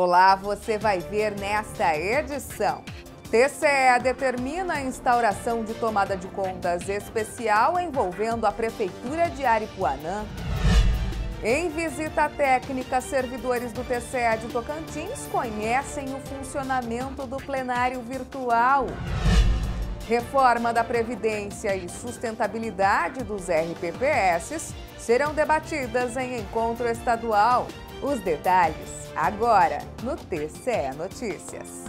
Olá, você vai ver nesta edição. TCE determina a instauração de tomada de contas especial envolvendo a Prefeitura de Aripuanã. Em visita técnica, servidores do TCE de Tocantins conhecem o funcionamento do plenário virtual. Reforma da Previdência e sustentabilidade dos RPPS serão debatidas em encontro estadual. Os detalhes agora no TCE Notícias.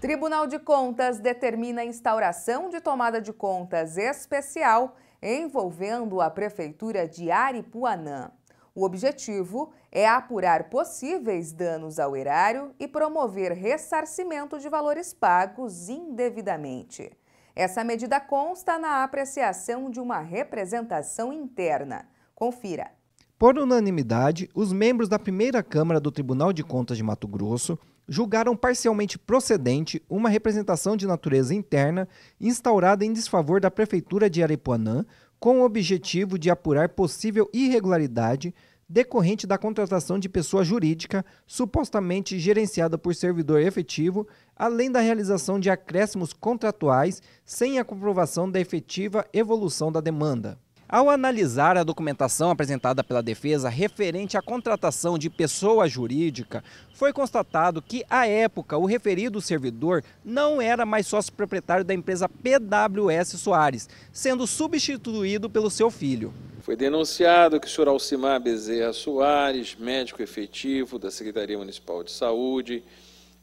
Tribunal de Contas determina a instauração de tomada de contas especial envolvendo a Prefeitura de Aripuanã. O objetivo é apurar possíveis danos ao erário e promover ressarcimento de valores pagos indevidamente. Essa medida consta na apreciação de uma representação interna. Confira. Por unanimidade, os membros da primeira Câmara do Tribunal de Contas de Mato Grosso julgaram parcialmente procedente uma representação de natureza interna instaurada em desfavor da Prefeitura de Arepuanã, com o objetivo de apurar possível irregularidade decorrente da contratação de pessoa jurídica supostamente gerenciada por servidor efetivo, além da realização de acréscimos contratuais sem a comprovação da efetiva evolução da demanda. Ao analisar a documentação apresentada pela defesa referente à contratação de pessoa jurídica, foi constatado que, à época, o referido servidor não era mais sócio proprietário da empresa PWS Soares, sendo substituído pelo seu filho. Foi denunciado que o senhor Alcimar Bezerra Soares, médico efetivo da Secretaria Municipal de Saúde,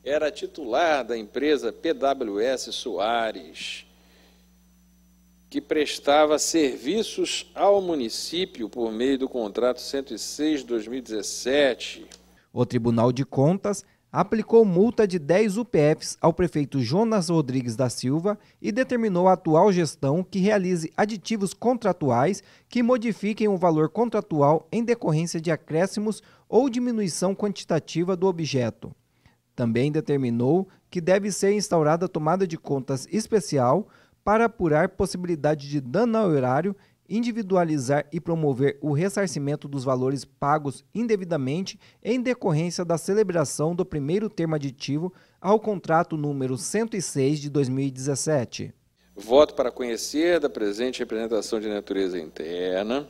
era titular da empresa PWS Soares que prestava serviços ao município por meio do contrato 106-2017. O Tribunal de Contas aplicou multa de 10 UPFs ao prefeito Jonas Rodrigues da Silva e determinou à atual gestão que realize aditivos contratuais que modifiquem o valor contratual em decorrência de acréscimos ou diminuição quantitativa do objeto. Também determinou que deve ser instaurada tomada de contas especial para apurar possibilidade de dano ao erário, individualizar e promover o ressarcimento dos valores pagos indevidamente em decorrência da celebração do primeiro termo aditivo ao contrato número 106 de 2017. Voto para conhecer da presente representação de natureza interna,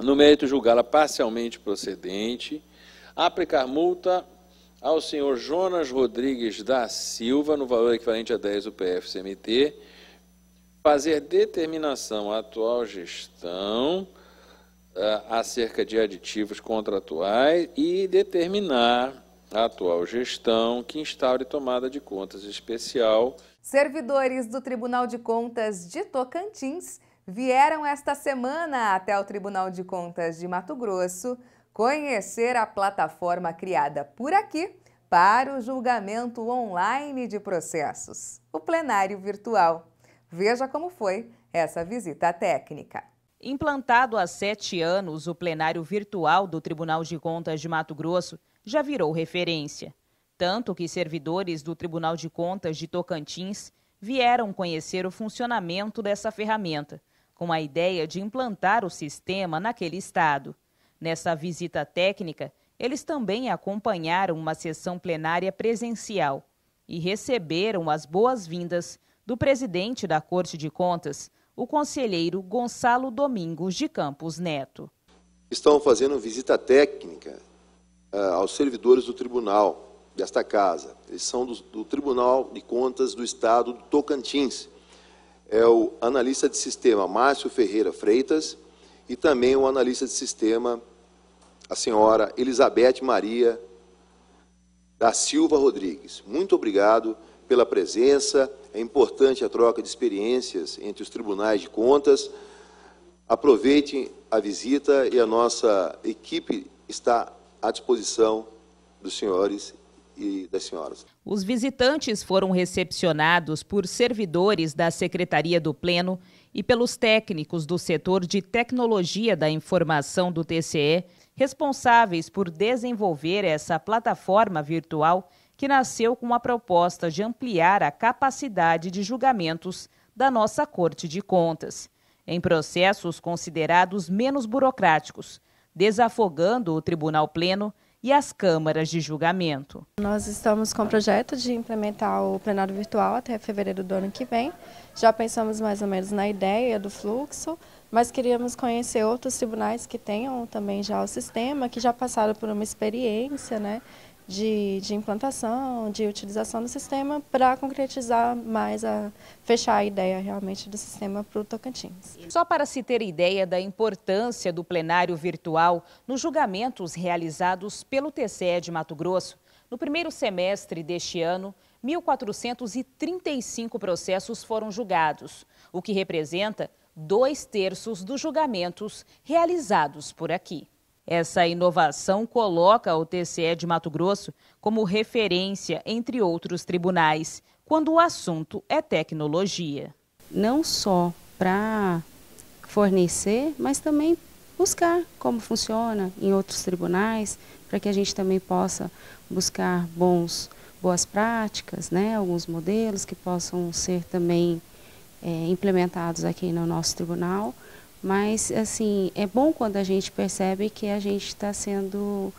no mérito julgá-la parcialmente procedente, aplicar multa ao senhor Jonas Rodrigues da Silva, no valor equivalente a 10 do PFCMT, fazer determinação à atual gestão uh, acerca de aditivos contratuais e determinar à atual gestão que instaure tomada de contas especial. Servidores do Tribunal de Contas de Tocantins vieram esta semana até o Tribunal de Contas de Mato Grosso conhecer a plataforma criada por aqui para o julgamento online de processos, o plenário virtual. Veja como foi essa visita técnica. Implantado há sete anos, o plenário virtual do Tribunal de Contas de Mato Grosso já virou referência. Tanto que servidores do Tribunal de Contas de Tocantins vieram conhecer o funcionamento dessa ferramenta, com a ideia de implantar o sistema naquele estado. Nessa visita técnica, eles também acompanharam uma sessão plenária presencial e receberam as boas-vindas do presidente da Corte de Contas, o conselheiro Gonçalo Domingos de Campos Neto. Estão fazendo visita técnica uh, aos servidores do tribunal desta casa. Eles são do, do Tribunal de Contas do Estado do Tocantins. É o analista de sistema Márcio Ferreira Freitas e também o analista de sistema, a senhora Elizabeth Maria da Silva Rodrigues. Muito obrigado pela presença, é importante a troca de experiências entre os tribunais de contas. Aproveitem a visita e a nossa equipe está à disposição dos senhores e das senhoras. Os visitantes foram recepcionados por servidores da Secretaria do Pleno e pelos técnicos do setor de tecnologia da informação do TCE, responsáveis por desenvolver essa plataforma virtual que nasceu com a proposta de ampliar a capacidade de julgamentos da nossa Corte de Contas, em processos considerados menos burocráticos, desafogando o Tribunal Pleno e as câmaras de julgamento. Nós estamos com o projeto de implementar o plenário virtual até fevereiro do ano que vem. Já pensamos mais ou menos na ideia do fluxo, mas queríamos conhecer outros tribunais que tenham também já o sistema, que já passaram por uma experiência, né? de, de implantação, de utilização do sistema para concretizar mais, a fechar a ideia realmente do sistema para o Tocantins. Só para se ter ideia da importância do plenário virtual nos julgamentos realizados pelo TCE de Mato Grosso, no primeiro semestre deste ano, 1.435 processos foram julgados, o que representa dois terços dos julgamentos realizados por aqui. Essa inovação coloca o TCE de Mato Grosso como referência entre outros tribunais, quando o assunto é tecnologia. Não só para fornecer, mas também buscar como funciona em outros tribunais, para que a gente também possa buscar bons, boas práticas, né, alguns modelos que possam ser também é, implementados aqui no nosso tribunal, mas, assim, é bom quando a gente percebe que a gente está sendo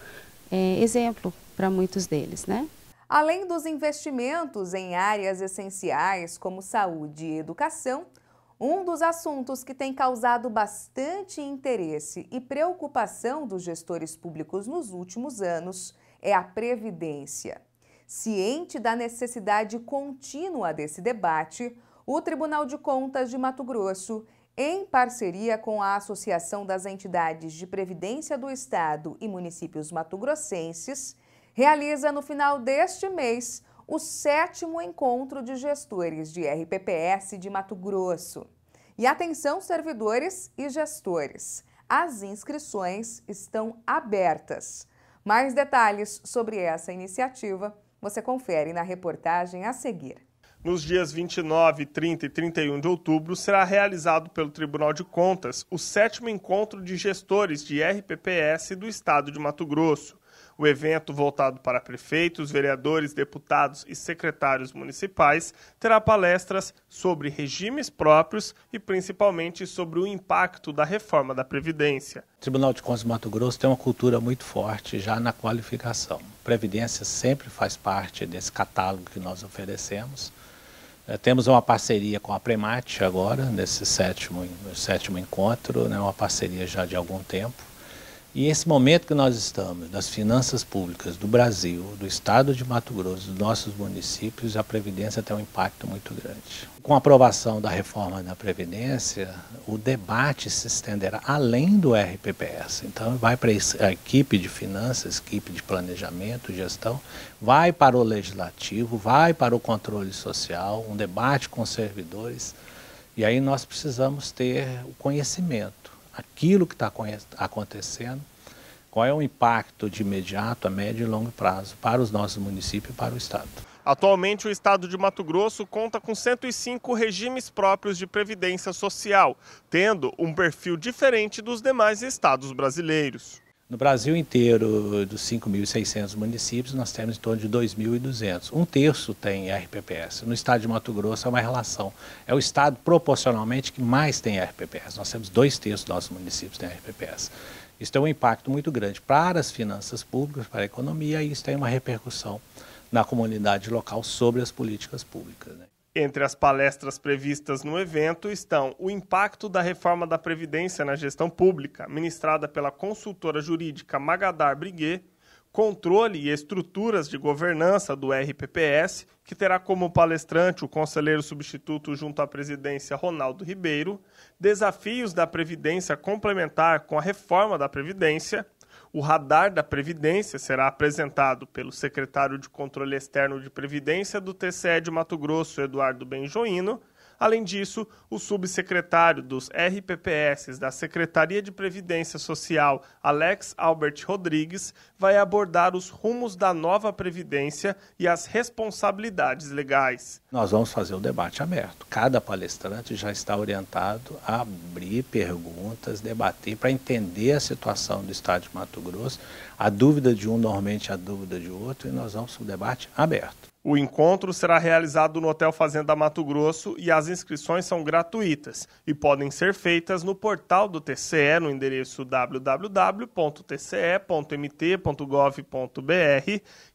é, exemplo para muitos deles, né? Além dos investimentos em áreas essenciais como saúde e educação, um dos assuntos que tem causado bastante interesse e preocupação dos gestores públicos nos últimos anos é a previdência. Ciente da necessidade contínua desse debate, o Tribunal de Contas de Mato Grosso em parceria com a Associação das Entidades de Previdência do Estado e Municípios Mato-grossenses, realiza no final deste mês o sétimo encontro de gestores de RPPS de Mato Grosso. E atenção, servidores e gestores, as inscrições estão abertas. Mais detalhes sobre essa iniciativa você confere na reportagem a seguir. Nos dias 29, 30 e 31 de outubro, será realizado pelo Tribunal de Contas o sétimo encontro de gestores de RPPS do Estado de Mato Grosso. O evento, voltado para prefeitos, vereadores, deputados e secretários municipais, terá palestras sobre regimes próprios e principalmente sobre o impacto da reforma da Previdência. O Tribunal de Contas do Mato Grosso tem uma cultura muito forte já na qualificação. Previdência sempre faz parte desse catálogo que nós oferecemos. É, temos uma parceria com a Premate agora, nesse sétimo, sétimo encontro, né, uma parceria já de algum tempo. E esse momento que nós estamos, das finanças públicas do Brasil, do estado de Mato Grosso, dos nossos municípios, a Previdência tem um impacto muito grande. Com a aprovação da reforma da Previdência, o debate se estenderá além do RPPS. Então, vai para a equipe de finanças, equipe de planejamento, gestão, vai para o legislativo, vai para o controle social, um debate com os servidores. E aí nós precisamos ter o conhecimento aquilo que está acontecendo, qual é o impacto de imediato, a médio e longo prazo para os nossos municípios e para o Estado. Atualmente, o estado de Mato Grosso conta com 105 regimes próprios de previdência social, tendo um perfil diferente dos demais estados brasileiros. No Brasil inteiro, dos 5.600 municípios, nós temos em torno de 2.200. Um terço tem RPPS. No estado de Mato Grosso é uma relação. É o estado proporcionalmente que mais tem RPPS. Nós temos dois terços dos nossos municípios que têm RPPS. Isso tem um impacto muito grande para as finanças públicas, para a economia, e isso tem uma repercussão na comunidade local sobre as políticas públicas. Né? Entre as palestras previstas no evento estão o impacto da reforma da Previdência na gestão pública, ministrada pela consultora jurídica Magadar Briguet, controle e estruturas de governança do RPPS, que terá como palestrante o conselheiro substituto junto à presidência Ronaldo Ribeiro, desafios da Previdência complementar com a reforma da Previdência, o radar da Previdência será apresentado pelo secretário de Controle Externo de Previdência do TCE de Mato Grosso, Eduardo Benjoino, Além disso, o subsecretário dos RPPS da Secretaria de Previdência Social, Alex Albert Rodrigues, vai abordar os rumos da nova Previdência e as responsabilidades legais. Nós vamos fazer o um debate aberto. Cada palestrante já está orientado a abrir perguntas, debater, para entender a situação do Estado de Mato Grosso. A dúvida de um normalmente a dúvida de outro, e nós vamos para o um debate aberto. O encontro será realizado no Hotel Fazenda Mato Grosso e as inscrições são gratuitas e podem ser feitas no portal do TCE no endereço www.tce.mt.gov.br,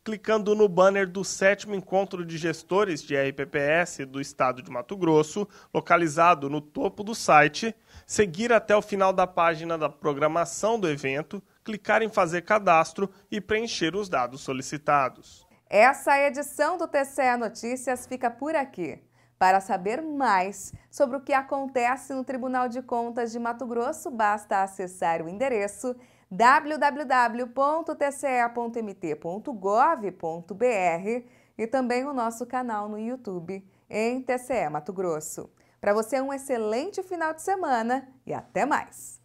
clicando no banner do sétimo encontro de gestores de RPPS do Estado de Mato Grosso, localizado no topo do site, seguir até o final da página da programação do evento, clicar em Fazer Cadastro e preencher os dados solicitados. Essa edição do TCE Notícias fica por aqui. Para saber mais sobre o que acontece no Tribunal de Contas de Mato Grosso, basta acessar o endereço www.tce.mt.gov.br e também o nosso canal no YouTube em TCE Mato Grosso. Para você, um excelente final de semana e até mais!